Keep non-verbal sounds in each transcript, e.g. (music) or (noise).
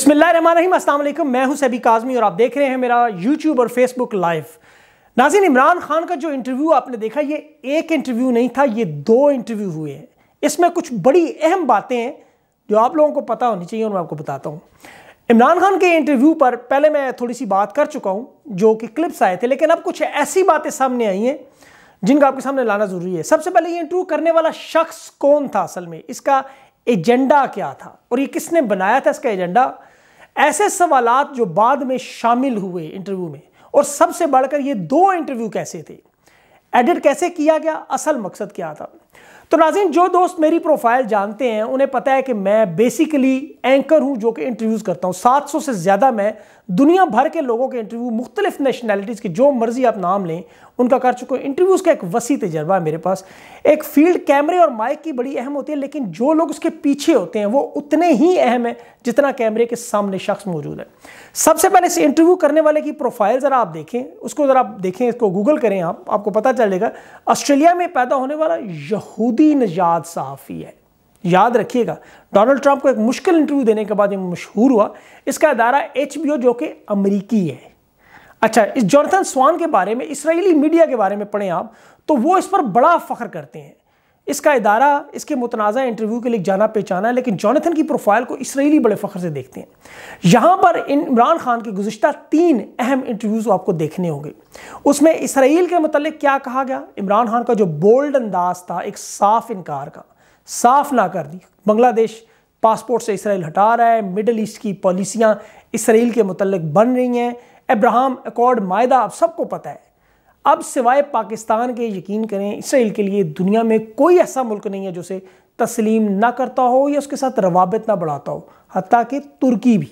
बिस्मिल्लाम असलम मैं हूं सभी काजमी और आप देख रहे हैं मेरा यूट्यूब और फेसबुक लाइव नाजिन इमरान खान का जो इंटरव्यू आपने देखा ये एक इंटरव्यू नहीं था ये दो इंटरव्यू हुए हैं इसमें कुछ बड़ी अहम बातें हैं जो आप लोगों को पता होनी चाहिए और मैं आपको बताता हूँ इमरान खान के इंटरव्यू पर पहले मैं थोड़ी सी बात कर चुका हूँ जो कि क्लिप्स आए थे लेकिन अब कुछ ऐसी बातें सामने आई हैं जिनका आपके सामने लाना ज़रूरी है सबसे पहले ये इंटरव्यू करने वाला शख्स कौन था असल में इसका एजेंडा क्या था और ये किसने बनाया था इसका एजेंडा ऐसे सवाल जो बाद में शामिल हुए इंटरव्यू में और सबसे बढ़कर ये दो इंटरव्यू कैसे थे एडिट कैसे किया गया असल मकसद क्या था तो नाजिन जो दोस्त मेरी प्रोफाइल जानते हैं उन्हें पता है कि मैं बेसिकली एंकर हूं जो कि इंटरव्यूज़ करता हूं 700 से ज़्यादा मैं दुनिया भर के लोगों के इंटरव्यू मुख्तलिफ नेशनैलिटीज़ के जो मर्ज़ी आप नाम लें उनका कर चुके हैं इंटरव्यूज़ का एक वसी तजर्बा है मेरे पास एक फील्ड कैमरे और माइक की बड़ी अहम होती है लेकिन जो लोग उसके पीछे होते हैं वो उतने ही अहम है जितना कैमरे के सामने शख्स मौजूद है सबसे पहले इस इंटरव्यू करने वाले की प्रोफाइल ज़रा आप देखें उसको ज़रा आप देखें इसको गूगल करें आप आपको पता चलेगा ऑस्ट्रेलिया में पैदा होने वाला यहूदी नजात सहाफ़ी है याद रखिएगा डोनाल्ड ट्रंप को एक मुश्किल इंटरव्यू देने के बाद ये मशहूर हुआ इसका अदारा एच जो कि अमरीकी है अच्छा इस जॉनथन स्वान के बारे में इसराइली मीडिया के बारे में पढ़ें आप तो वो इस पर बड़ा फ़ख्र करते हैं इसका इदारा इसके मुतनाज़ा इंटरव्यू के लिए जाना पहचाना है लेकिन जॉनथन की प्रोफाइल को इसराइली बड़े फ़ख्र से देखते हैं यहाँ पर इमरान खान के गुजशत तीन अहम इंटरव्यूज़ आपको देखने होंगे उसमें इसराइल के मतलब क्या कहा गया इमरान खान का जो बोल्ड अंदाज था एक साफ इनकार का साफ ना कर दी बांग्लादेश पासपोर्ट से इसराइल हटा रहा है मिडल ईस्ट की पॉलिसियाँ इसराइल के मतलब बन रही हैं अब्राहम अकॉर्ड मायदा आप सबको पता है अब सिवाय पाकिस्तान के यकीन करें इसराइल के लिए दुनिया में कोई ऐसा मुल्क नहीं है जो उसे तस्लीम ना करता हो या उसके साथ रवाबित ना बढ़ाता हो हती कि तुर्की भी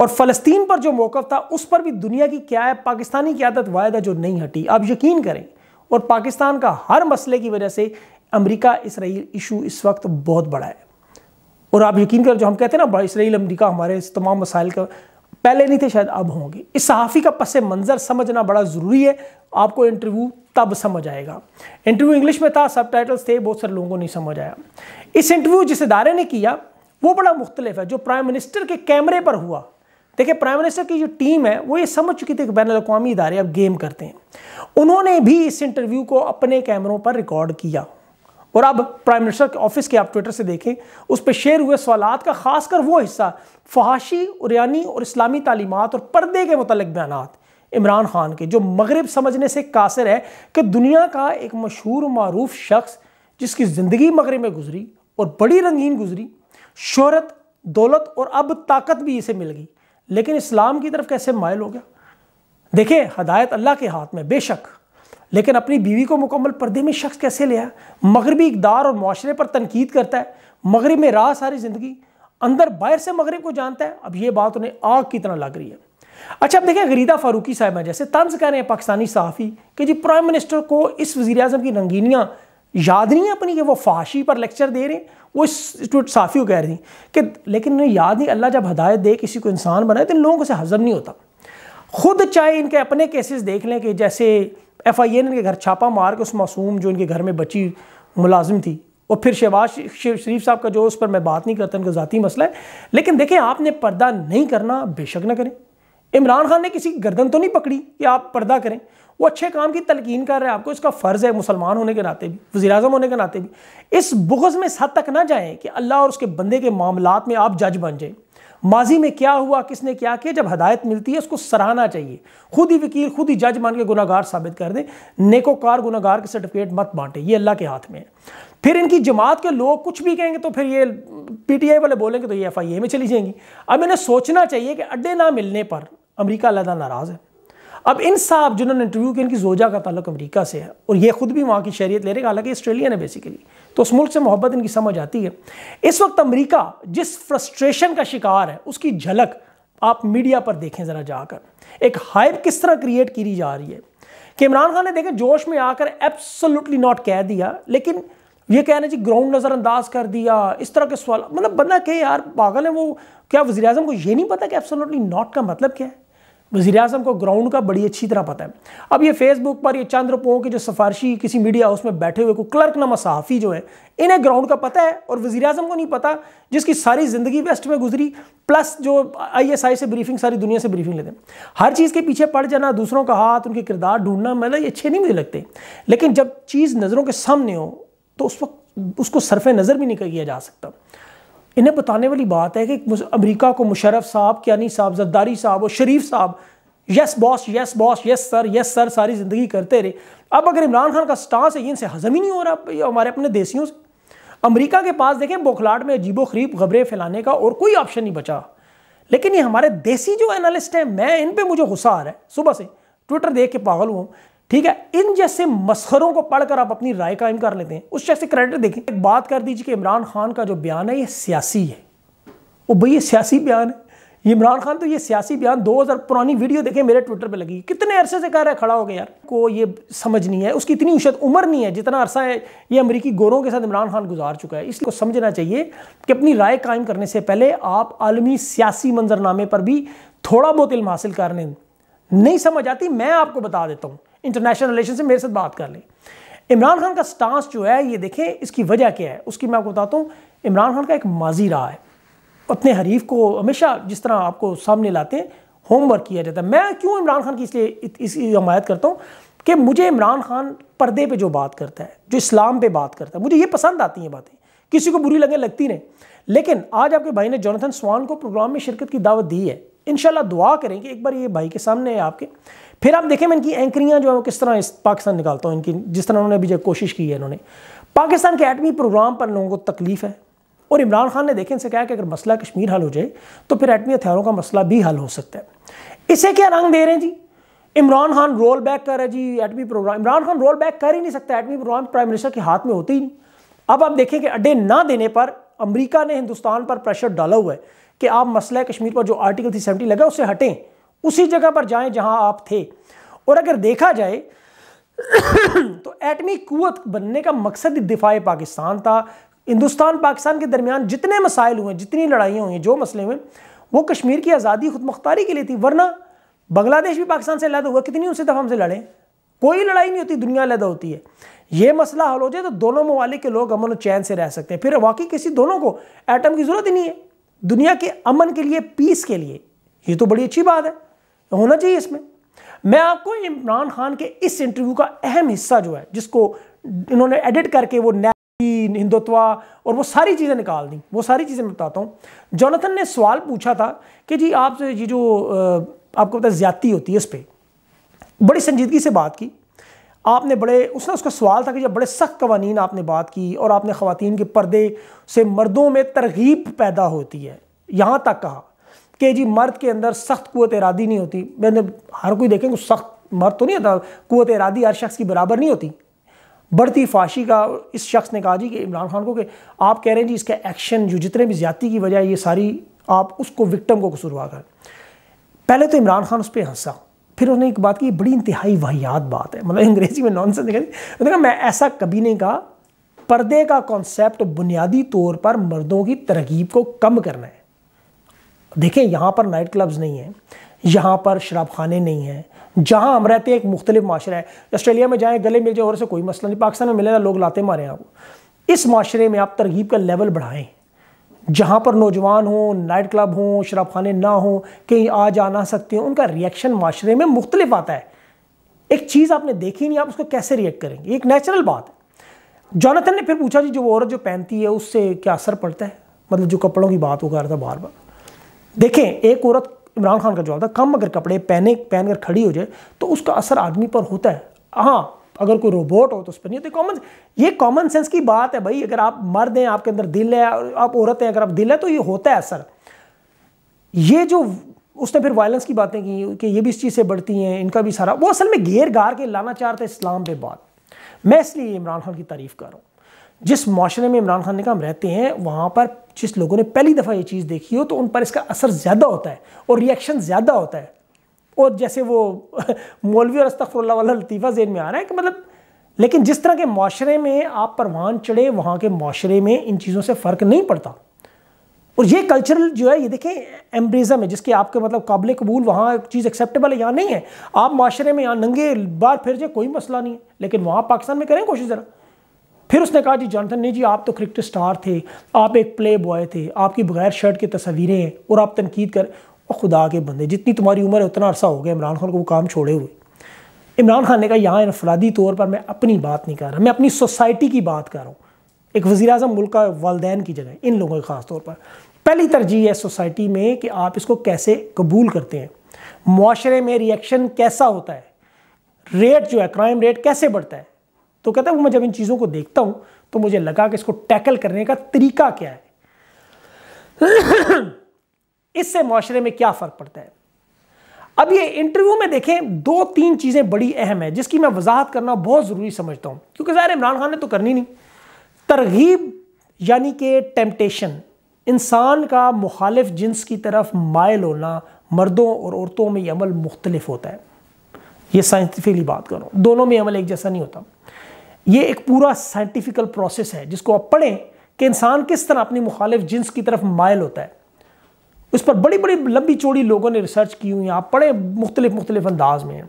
और फ़लस्तीन पर जो मौक़ था उस पर भी दुनिया की क्या है पाकिस्तानी की आदत वायदा जो नहीं हटी आप यकीन करें और पाकिस्तान का हर मसले की वजह से अमेरिका इसराइल इशू इस वक्त बहुत बड़ा है और आप यकीन कर जो हम कहते हैं ना इसराइल अमेरिका हमारे इस तमाम मसाइल का पहले नहीं थे शायद अब होंगे इस सहाफ़ी का पस मंज़र समझना बड़ा ज़रूरी है आपको इंटरव्यू तब समझ आएगा इंटरव्यू इंग्लिश में था सब टाइटल्स थे बहुत सारे लोगों को नहीं समझ आया इस इंटरव्यू जिस इदारे ने किया वो बड़ा मुख्तलिफ है जो प्राइम मिनिस्टर के कैमरे पर हुआ देखिए प्राइम मिनिस्टर की जो टीम है वो ये समझ चुकी थी कि बैन अवी इदारे अब गेम करते हैं उन्होंने भी इस इंटरव्यू को अपने कैमरों पर रिकॉर्ड किया और अब प्राइम मिनिस्टर के ऑफिस के आप ट्विटर से देखें उस पर शेयर हुए सवालत का खासकर वो हिस्सा फहाशी उरियानी और इस्लामी तालीमत और पर्दे के मतलब बयान इमरान खान के जो मगरब समझने से कासर है कि दुनिया का एक मशहूर मरूफ शख्स जिसकी ज़िंदगी मगरब में गुजरी और बड़ी रंगीन गुजरी शहरत दौलत और अब ताकत भी इसे मिल गई लेकिन इस्लाम की तरफ कैसे मायल हो गया देखिए हदायत अल्लाह के हाथ में बेशक लेकिन अपनी बीवी को मुकम्मल पर्दे में शख्स कैसे लिया मगरबी इकदार और माशरे पर तनकीद करता है मगरब में रहा सारी ज़िंदगी अंदर बाहर से मगरब को जानता है अब ये बात उन्हें आग की तरह लग रही है अच्छा अब देखें गरीदा फारूकी साहबा जैसे तंज कह रहे हैं पाकिस्तानी सहाफ़ी कि जी प्राइम मिनिस्टर को इस वजी अजम की रंगीनियाँ याद नहीं है अपनी कि वो फाशी पर लेक्चर दे रहे हैं वो इंस्टीट्यूट साफ़ी को कह रही कि लेकिन उन्हें याद नहीं अल्लाह जब हदायत दे किसी को इंसान बनाए तो इन लोगों से हजम नहीं होता खुद चाहे इनके अपने केसेस देख लें कि जैसे एफ आई ए ने इनके घर छापा मार के उस मासूम जो इनके घर में बची मुलाजिम थी और फिर शहबाज शरीफ साहब का जो उस पर मैं बात नहीं करता उनका ज़ाती मसला है लेकिन देखें आपने पर्दा नहीं करना बेशक ना करें इमरान खान ने किसी गर्दन तो नहीं पकड़ी कि आप पर्दा करें वो अच्छे काम की तलकिन कर रहे हैं आपको इसका फ़र्ज़ है मुसलमान होने के नाते भी वजी अजम होने के नाते भी इस बुगज़ में इस हद तक ना जाएँ कि अल्लाह और उसके बंदे के मामला में आप जज बन जाएँ माजी में क्या हुआ किसने क्या किया जब हदायत मिलती है उसको सराहना चाहिए खुद ही वकील खुद ही जज मान के गुनागार साबित कर दें नेकोकार गुनागार के सर्टिफिकेट मत बांटे ये अल्लाह के हाथ में है फिर इनकी जमात के लोग कुछ भी कहेंगे तो फिर ये पीटीआई वाले बोलेंगे तो ये एफआईए में चली जाएंगी अब इन्हें सोचना चाहिए कि अड्डे ना मिलने पर अमरीका अलहदा नाराज़ है अब इन साहब जिन्होंने इंटरव्यू किया इनकी जोजा का ताल्लुक अमेरिका से है और ये ख़ुद भी वहाँ की शहरीत ले रहे हालांकि ऑस्ट्रेलिया ने बेसिकली तो उस मुल्क से मोहब्बत इनकी समझ आती है इस वक्त अमरीका जिस फ्रस्ट्रेशन का शिकार है उसकी झलक आप मीडिया पर देखें ज़रा जाकर एक हाइप किस तरह क्रिएट की जा रही है कि इमरान खान ने देखें जोश में आकर एब्सोल्युटली नॉट कह दिया लेकिन ये कहना जी ग्राउंड नज़रअंदाज कर दिया इस तरह के सवाल मतलब बंदा कहे यार पागल है वो क्या वजी को ये नहीं पता कि एब्सोल्युटली नॉट का मतलब क्या है वजीर अजम को ग्राउंड का बड़ी अच्छी तरह पता है अब ये फेसबुक पर ये चंद रुपयों के जो सिफारशी किसी मीडिया हाउस में बैठे हुए को क्लर्क नमा सहाफ़ी जो है इन्हें ग्राउंड का पता है और वजी अजम को नहीं पता जिसकी सारी ज़िंदगी वेस्ट में गुजरी प्लस जो आई एस आई से ब्रीफिंग सारी दुनिया से ब्रीफिंग लेते हैं हर चीज़ के पीछे पड़ जाना दूसरों का हाथ उनके किरदार ढूंढना मतलब ये अच्छे नहीं मुझे लगते लेकिन जब चीज़ नज़रों के सामने हो तो उस वक्त उसको सरफ नज़र भी नहीं किया जा सकता इन्हें बताने वाली बात है कि अमेरिका को मुशरफ साहब क्यानी साहब जद्दारी साहब और शरीफ साहब yes boss yes boss yes sir yes sir सारी ज़िंदगी करते रहे अब अगर इमरान खान का स्टांस है इनसे हजम ही नहीं हो रहा हमारे अपने देसियों से अमरीका के पास देखें बोखलाट में अजीबो खरीब खबरें फैलाने का और कोई ऑप्शन नहीं बचा लेकिन ये हमारे देसी जो एनालिस्ट हैं मैं इन पर मुझे गुस्सा आ रहा है सुबह से ट्विटर देख के पागल हुआ ठीक है इन जैसे मसखरों को पढ़कर आप अपनी राय कायम कर लेते हैं उस शख्स से क्रेडिट देखें एक बात कर दीजिए कि इमरान खान का जो बयान है ये सियासी है वो भाई ये सियासी बयान है इमरान खान तो ये सियासी बयान हज़ार पुरानी वीडियो देखें मेरे ट्विटर पे लगी कितने अरसे से कह रहा है खड़ा हो गया यार को ये समझ नहीं है उसकी इतनी उशत उम्र नहीं है जितना अरसा है ये अमरीकी गोरों के साथ इमरान खान गुजार चुका है इसको समझना चाहिए कि अपनी राय कायम करने से पहले आप आलमी सियासी मंजरनामे पर भी थोड़ा बहुत इल्म हासिल कर लें नहीं समझ आती मैं आपको बता देता हूँ इंटरनेशनल रिलेशन से मेरे साथ बात कर लें इमरान खान का स्टांस जो है ये देखें इसकी वजह क्या है उसकी मैं आपको बताता हूँ इमरान खान का एक माजी रहा है अपने हरीफ को हमेशा जिस तरह आपको सामने लाते हैं होमवर्क किया जाता है मैं क्यों इमरान खान की इसलिए इसकी हमायत करता हूँ कि मुझे इमरान खान पर्दे पे जो बात करता है जो इस्लाम पे बात करता है मुझे ये पसंद आती हैं बातें किसी को बुरी लगे लगती नहीं लेकिन आज आपके भाई ने जोनाथन स्वान को प्रोग्राम में शिरकत की दावत दी है इन दुआ करें कि एक बार ये भाई के सामने है आपके फिर आप देखें मैं इनकी एंकरियाँ जो है वो किस तरह इस पाकिस्तान निकालता हूँ इनकी जिस तरह उन्होंने अभी जो कोशिश की है इन्होंने पाकिस्तान के एटमी प्रोग्राम पर लोगों को तकलीफ है और इमरान खान ने देखें इनसे कहा कि अगर मसला कश्मीर हल हो जाए तो फिर एटमी हथियारों का मसला भी हल हो सकता है इसे क्या रंग दे रहे हैं जी इमरान खान रोल बैक कर रहे है जी एटमी program Imran Khan roll back कर ही नहीं सकता एटमी प्रोग्राम प्राइम मिनिस्टर के हाथ में होते ही नहीं अब आप देखें कि अड्डे ना देने पर अमरीका ने हिंदुस्तान पर प्रेशर डाला हुआ है कि आप मसला कश्मीर पर जो आर्टिकल थ्री सेवेंटी लगा उससे हटें उसी जगह पर जाएं जहां आप थे और अगर देखा जाए तो एटमी कुत बनने का मकसद दिफाए पाकिस्तान था हिंदुस्तान पाकिस्तान के दरमियान जितने मसाइल हुए जितनी लड़ाइयाँ हुई जो मसले हुए वो कश्मीर की आज़ादी खुद मुख्तारी के लिए थी वरना बांग्लादेश भी पाकिस्तान से अलहदा हुआ कितनी उनसे दफ़ा हमसे लड़े कोई लड़ाई नहीं होती दुनिया अलहदा होती है ये मसला हल हो जाए तो दोनों ममालिक के लोग अमन और चैन से रह सकते हैं फिर वाकई किसी दोनों को एटम की ज़रूरत ही नहीं है दुनिया के अमन के लिए पीस के लिए ये तो बड़ी अच्छी बात है होना चाहिए इसमें मैं आपको इमरान खान के इस इंटरव्यू का अहम हिस्सा जो है जिसको इन्होंने एडिट करके वो हिंदुत्वा और वो सारी चीज़ें निकाल दी वो सारी चीज़ें बताता हूँ जोनाथन ने सवाल पूछा था कि जी आप ये जो आपको पता है ज्यादती होती है इस पर बड़ी संजीदगी से बात की आपने बड़े उसने उसका सवाल था कि जब बड़े सख्त कवानी आपने बात की और आपने ख़वान के पर्दे से मर्दों में तरगीब पैदा होती है यहाँ तक कहा कि जी मर्द के अंदर सख्त कुत इरादी नहीं होती मैंने हर कोई देखेंगे सख्त मर्द तो नहीं होता कुत इरादी हर शख्स की बराबर नहीं होती बढ़ती फाशी का इस शख्स ने कहा जी कि इमरान खान को कि आप कह रहे हैं जी इसका एक्शन जो जितने भी ज़्यादा की वजह ये सारी आप उसको विक्टम को कसूरवा कर पहले तो इमरान खान उस पर हंसा फिर उन्होंने एक बात की बड़ी इंतहाई वाहियात बात है मतलब अंग्रेजी में नॉन सेंस देखा कहा मैं ऐसा कभी नहीं कहा पर्दे का कॉन्सेप्ट बुनियादी तौर पर मर्दों की तरकीब को कम करना है देखें यहाँ पर नाइट क्लब्स नहीं हैं यहाँ पर शराब खाने नहीं हैं जहाँ हम रहते हैं एक मुख्तलिफ माशरा है ऑस्ट्रेलिया में जाएँ गले मिल जाए और से कोई मसला नहीं पाकिस्तान में मिले ना लोग लाते मारे आपको इस माशरे में आप तरगीब का लेवल बढ़ाएँ जहाँ पर नौजवान हों नाइट क्लब हों शराब खाने ना हों कहीं आ जा ना सकते हों उनका रिएक्शन माशरे में मुख्तलिफ आता है एक चीज़ आपने देखी नहीं आप उसको कैसे रिएक्ट करेंगे एक नेचुरल बात है जॉनथन ने फिर पूछा जी जो औरत जो पहनती है उससे क्या असर पड़ता है मतलब जो कपड़ों की बात हो कर रहा था बार बार देखें एक औरत इमरान खान का जवाब था कम अगर कपड़े पहने पहन कर खड़ी हो जाए तो उसका असर आदमी पर होता है हाँ अगर कोई रोबोट हो तो उस पर नहीं होती कॉमन ये कॉमन सेंस की बात है भाई अगर आप मर्द हैं आपके अंदर दिल है आप औरत हैं अगर आप दिल है तो ये होता है असर ये जो उसने फिर वायलेंस की बातें की कि ये भी इस चीज़ से बढ़ती हैं इनका भी सारा वो असल में घेर गार के लाना चाहते इस्लाम पे बात मैं इसलिए इमरान खान की तारीफ़ कर रहा हूँ जिस माशरे में इमरान खान ने हम रहते हैं वहाँ पर जिस लोगों ने पहली दफ़ा ये चीज़ देखी हो तो उन पर इसका असर ज़्यादा होता है और रिएक्शन ज़्यादा होता है और जैसे वो (laughs) मौलवी और अस्तफ़ल्ला वाला लतीफ़ा जेन में आ रहा है कि मतलब लेकिन जिस तरह के माशरे में आप परवान चढ़े वहाँ के माशरे में इन चीज़ों से फ़र्क नहीं पड़ता और ये कल्चरल जो है ये देखें एम्ब्रिज़म है जिसके आपके मतलब काबिल कबूल वहाँ चीज़ एक्सेप्टेबल है यहाँ नहीं है आप माशरे में यहाँ नंगे बार फिर जाए कोई मसला नहीं है लेकिन वहाँ पाकिस्तान में करें कोशिश ज़रा फिर उसने कहा जी जॉनथन ने जी आप तो क्रिकेट स्टार थे आप एक प्ले बॉय थे आपकी बगैर शर्ट की तस्वीरें हैं और आप तनकीद कर और खुदा के बंदे जितनी तुम्हारी उम्र है उतना अरसा हो गया इमरान खान को वो काम छोड़े हुए इमरान खान ने कहा यहाँ इनफरादी तौर पर मैं अपनी बात नहीं कर रहा मैं अपनी सोसाइटी की बात कर रहा हूँ एक वजी अजम मुल्क का वालदेन की जगह इन लोगों की ख़ास तौर पर पहली तरजीह है सोसाइटी में कि आप इसको कैसे कबूल करते हैं माशरे में रिएक्शन कैसा होता है रेट जो है क्राइम रेट कैसे बढ़ता है तो कहता है वो मैं जब इन चीज़ों को देखता हूँ तो मुझे लगा कि इसको टैकल करने का तरीका क्या है (coughs) इससे माशरे में क्या फ़र्क पड़ता है अब ये इंटरव्यू में देखें दो तीन चीज़ें बड़ी अहम है जिसकी मैं वजाहत करना बहुत ज़रूरी समझता हूँ क्योंकि ज़ाहिर इमरान खान ने तो करनी नहीं तरगीब यानी कि टेम्पटेशन इंसान का मुखालिफ जिन्स की तरफ मायल होना मर्दों और औरतों में ये अमल मुख्तलिफ होता है ये साइंटिफिकली बात करो दोनों में अमल एक जैसा नहीं होता ये एक पूरा साइंटिफिकल प्रोसेस है जिसको आप पढ़ें कि इंसान किस तरह अपनी मुखालिफ जिन्स की तरफ मायल होता है उस पर बड़ी बड़ी लंबी चौड़ी लोगों ने रिसर्च की हुई आप पढ़े मुख्तलिफ मुख्तलिफ अंदाज में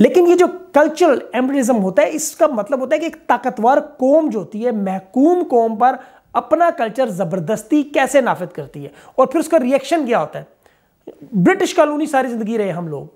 लेकिन ये जो कल्चरल एम्बरिज्म होता है इसका मतलब होता है कि एक ताकतवर कौम जो होती है महकूम कौम पर अपना कल्चर ज़बरदस्ती कैसे नाफिद करती है और फिर उसका रिएक्शन क्या होता है ब्रिटिश कॉलोनी सारी ज़िंदगी रहे हम लोग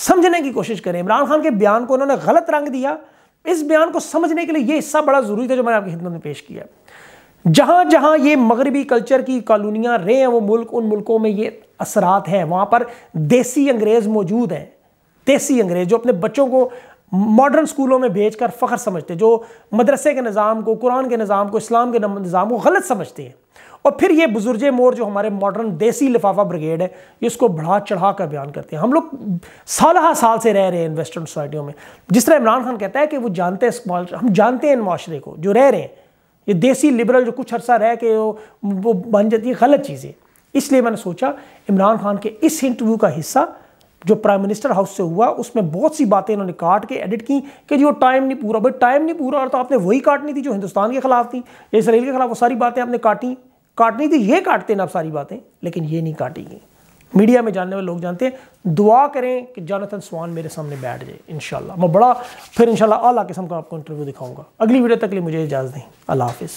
समझने की कोशिश करें इमरान खान के बयान को उन्होंने गलत रंग दिया इस बयान को समझने के लिए ये हिस्सा बड़ा ज़रूरी था जो मैंने आपकी खिदमत में पेश किया जहाँ जहाँ ये मगरबी कल्चर की कॉलोनियाँ रहे हैं वो मुल्क उन मुल्कों में ये असरात हैं वहाँ पर देसी अंग्रेज़ मौजूद हैं देसी अंग्रेज़ जो अपने बच्चों को मॉडर्न स्कूलों में भेज कर फ़ख्र समझते जो मदरसे के निज़ाम को कुरान के निज़ाम को इस्लाम के निज़ाम को गलत समझते हैं और फिर ये बुजुर्ग मोर जो हमारे मॉडर्न देसी लिफाफा ब्रिगेड है इसको बढ़ा चढ़ा कर बयान करते हैं हम लोग सालहा साल से रह रहे हैं वेस्टर्न सोसाइटियों में जिस तरह इमरान खान कहता है कि वो जानते हैं हम जानते हैं इन माशरे को जो रह रहे हैं ये देसी लिबरल जो कुछ अर्सा रह के वो, वो बन जाती है गलत चीज़ें इसलिए मैंने सोचा इमरान खान के इस इंटरव्यू का हिस्सा जो प्राइम मिनिस्टर हाउस से हुआ उसमें बहुत सी बातें इन्होंने काट के एडिट की कि जो टाइम नहीं पूरा भाई टाइम नहीं पूरा और तो आपने वही काटनी थी जो हिंदुस्तान के खिलाफ थी इसराइल के खिलाफ वो सारी बातें आपने काटी काटनी थी तो ये काटते ना सारी बातें लेकिन ये नहीं काटेंगे मीडिया में जानने वाले लोग जानते हैं दुआ करें कि जानतन स्वान मेरे सामने बैठ जाए इन मैं बड़ा फिर इनशाला अला किस्म का आपको इंटरव्यू दिखाऊंगा अगली वीडियो तक लिए मुझे इजाज़त दें अल्लाह हाफिज़